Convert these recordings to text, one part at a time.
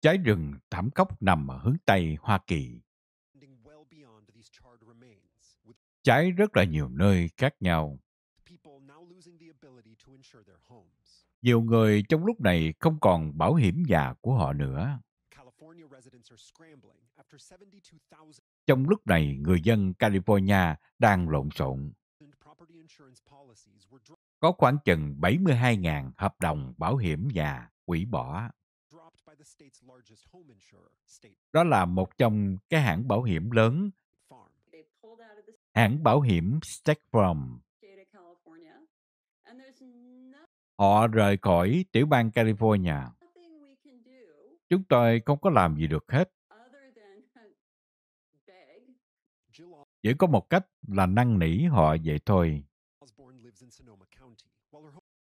Cháy rừng thảm cốc nằm ở hướng Tây Hoa Kỳ. Cháy rất là nhiều nơi khác nhau. Nhiều người trong lúc này không còn bảo hiểm già của họ nữa. Trong lúc này, người dân California đang lộn xộn có khoảng chừng 72.000 hợp đồng bảo hiểm nhà hủy bỏ. Đó là một trong các hãng bảo hiểm lớn, hãng bảo hiểm State Farm. Họ rời khỏi tiểu bang California. Chúng tôi không có làm gì được hết. Chỉ có một cách là năn nỉ họ vậy thôi.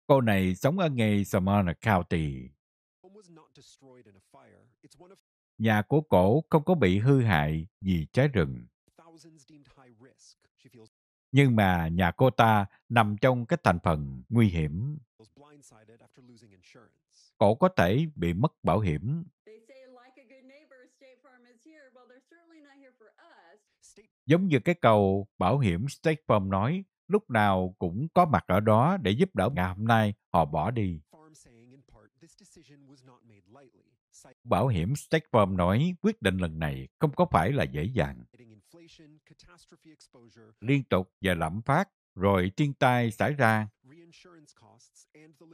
Cô này sống ở ngay Sonoma County. Nhà của cổ không có bị hư hại vì cháy rừng. Nhưng mà nhà cô ta nằm trong cái thành phần nguy hiểm. Cổ có thể bị mất bảo hiểm. Giống như cái câu bảo hiểm State Farm nói, lúc nào cũng có mặt ở đó để giúp đỡ ngày hôm nay họ bỏ đi. Bảo hiểm State Farm nói quyết định lần này không có phải là dễ dàng. Liên tục và lạm phát, rồi thiên tai xảy ra.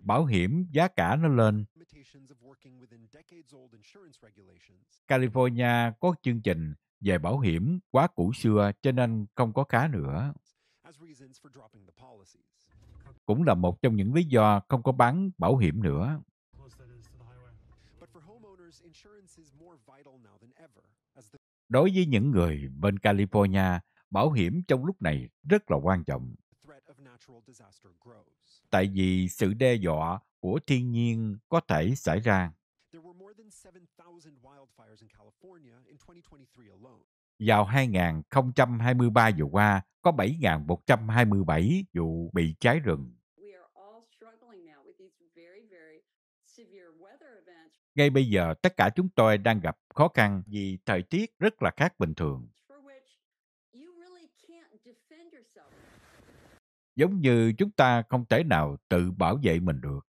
Bảo hiểm giá cả nó lên. California có chương trình về bảo hiểm quá cũ xưa cho nên không có khá nữa. Cũng là một trong những lý do không có bán bảo hiểm nữa. Đối với những người bên California, bảo hiểm trong lúc này rất là quan trọng. Tại vì sự đe dọa của thiên nhiên có thể xảy ra vào 2023 vừa qua có 7.127 vụ bị cháy rừng. Ngay bây giờ, tất cả chúng tôi đang gặp khó khăn vì thời tiết rất là khác bình thường. Giống như chúng ta không thể nào tự bảo vệ mình được.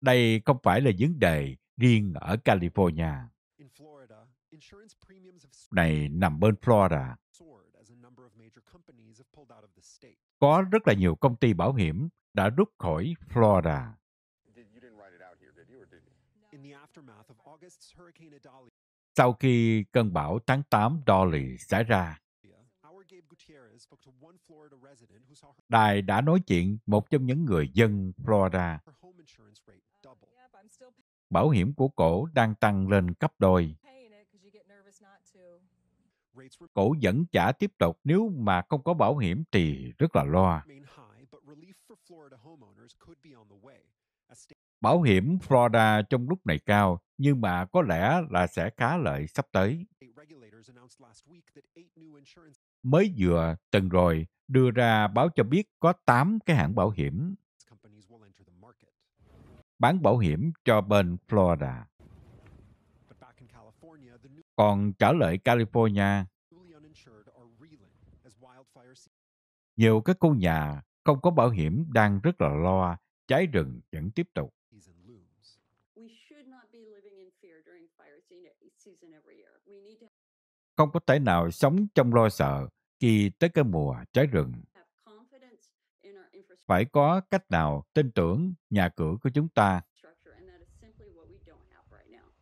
Đây không phải là vấn đề riêng ở California này nằm bên Florida. Có rất là nhiều công ty bảo hiểm đã rút khỏi Florida. Sau khi cơn bão tháng 8 Dolly xảy ra, Đài đã nói chuyện một trong những người dân Florida. Bảo hiểm của cổ đang tăng lên cấp đôi cổ vẫn trả tiếp tục nếu mà không có bảo hiểm thì rất là lo. Bảo hiểm Florida trong lúc này cao, nhưng mà có lẽ là sẽ khá lợi sắp tới. Mới vừa tuần rồi đưa ra báo cho biết có 8 cái hãng bảo hiểm bán bảo hiểm cho bên Florida còn trả lợi California. Nhiều các khu nhà không có bảo hiểm đang rất là lo, cháy rừng vẫn tiếp tục. Không có thể nào sống trong lo sợ khi tới cái mùa cháy rừng. Phải có cách nào tin tưởng nhà cửa của chúng ta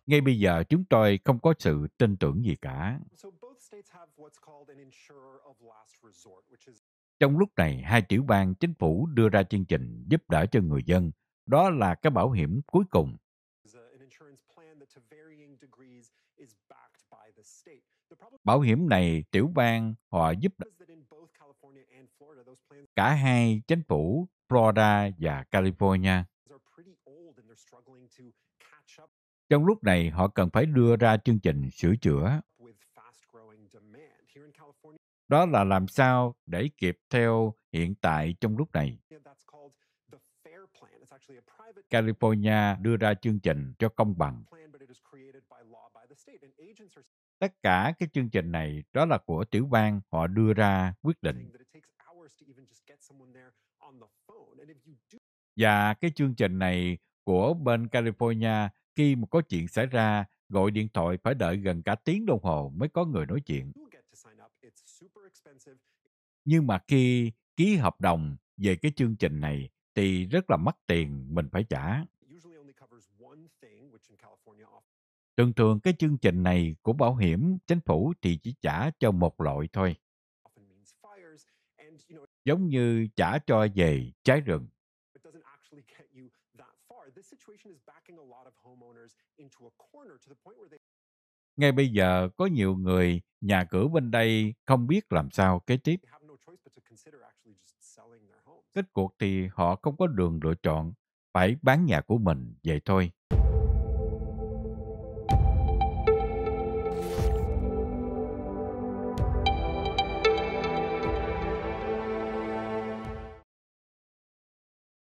ngay bây giờ chúng tôi không có sự tin tưởng gì cả. Trong lúc này, hai tiểu bang chính phủ đưa ra chương trình giúp đỡ cho người dân. Đó là cái bảo hiểm cuối cùng. Bảo hiểm này, tiểu bang họ giúp đỡ cả hai chính phủ Florida và California Trong lúc này, họ cần phải đưa ra chương trình sửa chữa. Đó là làm sao để kịp theo hiện tại trong lúc này. California đưa ra chương trình cho công bằng. Tất cả cái chương trình này đó là của tiểu bang họ đưa ra quyết định. Và cái chương trình này của bên California khi mà có chuyện xảy ra, gọi điện thoại phải đợi gần cả tiếng đồng hồ mới có người nói chuyện. Nhưng mà khi ký hợp đồng về cái chương trình này thì rất là mắc tiền mình phải trả. Thường thường cái chương trình này của bảo hiểm chính phủ thì chỉ trả cho một loại thôi. Giống như trả cho về cháy rừng. Ngay bây giờ có nhiều người nhà cửa bên đây không biết làm sao kế tiếp. Kết cuộc thì họ không có đường lựa chọn, phải bán nhà của mình vậy thôi.